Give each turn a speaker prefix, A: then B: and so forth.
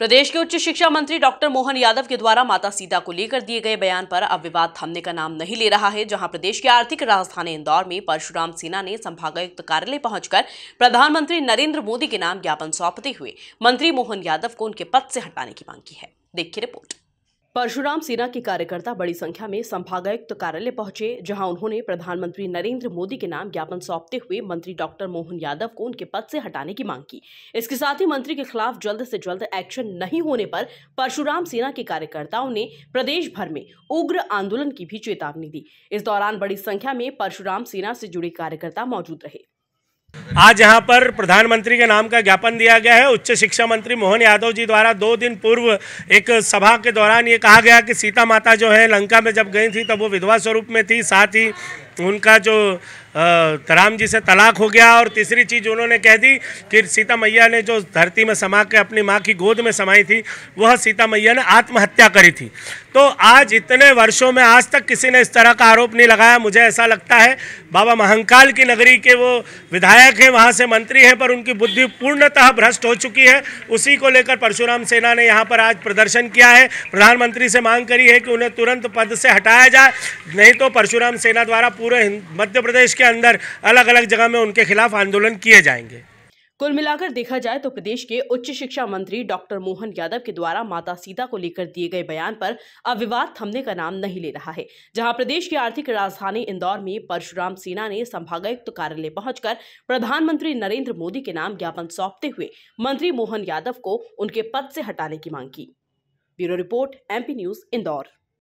A: प्रदेश के उच्च शिक्षा मंत्री डॉक्टर मोहन यादव के द्वारा माता सीता को लेकर दिए गए बयान पर अब विवाद थमने का नाम नहीं ले रहा है जहां प्रदेश की आर्थिक राजधानी इंदौर में परशुराम सिन्हा ने संभागायुक्त कार्यालय पहुंचकर प्रधानमंत्री नरेंद्र मोदी के नाम ज्ञापन सौंपते हुए मंत्री मोहन यादव को उनके पद से हटाने की मांग की है देखिए रिपोर्ट परशुराम सेना के कार्यकर्ता बड़ी संख्या में संभागायुक्त कार्यालय पहुंचे जहां उन्होंने प्रधानमंत्री नरेंद्र मोदी के नाम ज्ञापन सौंपते हुए मंत्री डॉक्टर मोहन यादव को उनके पद से हटाने की मांग की इसके साथ ही मंत्री के खिलाफ जल्द से जल्द एक्शन नहीं होने पर परशुराम सेना के कार्यकर्ताओं ने प्रदेश भर में उग्र आंदोलन की भी चेतावनी दी इस दौरान बड़ी संख्या में परशुराम सेना से जुड़े कार्यकर्ता मौजूद रहे
B: आज यहाँ पर प्रधानमंत्री के नाम का ज्ञापन दिया गया है उच्च शिक्षा मंत्री मोहन यादव जी द्वारा दो दिन पूर्व एक सभा के दौरान ये कहा गया कि सीता माता जो है लंका में जब गई थी तब वो विधवा स्वरूप में थी साथ ही उनका जो राम जी से तलाक हो गया और तीसरी चीज़ उन्होंने कह दी कि सीता मैया ने जो धरती में समा के अपनी माँ की गोद में समाई थी वह सीता मैया ने आत्महत्या करी थी तो आज इतने वर्षों में आज तक किसी ने इस तरह का आरोप नहीं लगाया मुझे ऐसा लगता है बाबा महंकाल की नगरी के वो विधायक हैं वहाँ से मंत्री हैं पर उनकी बुद्धि पूर्णतः भ्रष्ट हो चुकी है उसी को लेकर परशुराम सेना ने यहाँ पर आज प्रदर्शन किया है प्रधानमंत्री से मांग करी है कि उन्हें तुरंत पद से हटाया जाए नहीं तो परशुराम सेना द्वारा पूरे मध्य प्रदेश के अंदर अलग अलग जगह में उनके खिलाफ आंदोलन किए जाएंगे
A: कुल मिलाकर देखा जाए तो प्रदेश के उच्च शिक्षा मंत्री डॉक्टर मोहन यादव के द्वारा माता सीता को लेकर दिए गए बयान पर अब विवाद थमने का नाम नहीं ले रहा है जहां प्रदेश की आर्थिक राजधानी इंदौर में परशुराम सेना ने संभागायुक्त तो कार्यालय पहुंचकर प्रधानमंत्री नरेंद्र मोदी के नाम ज्ञापन सौंपते हुए मंत्री मोहन यादव को उनके पद से हटाने की मांग की bureau report MP news Indore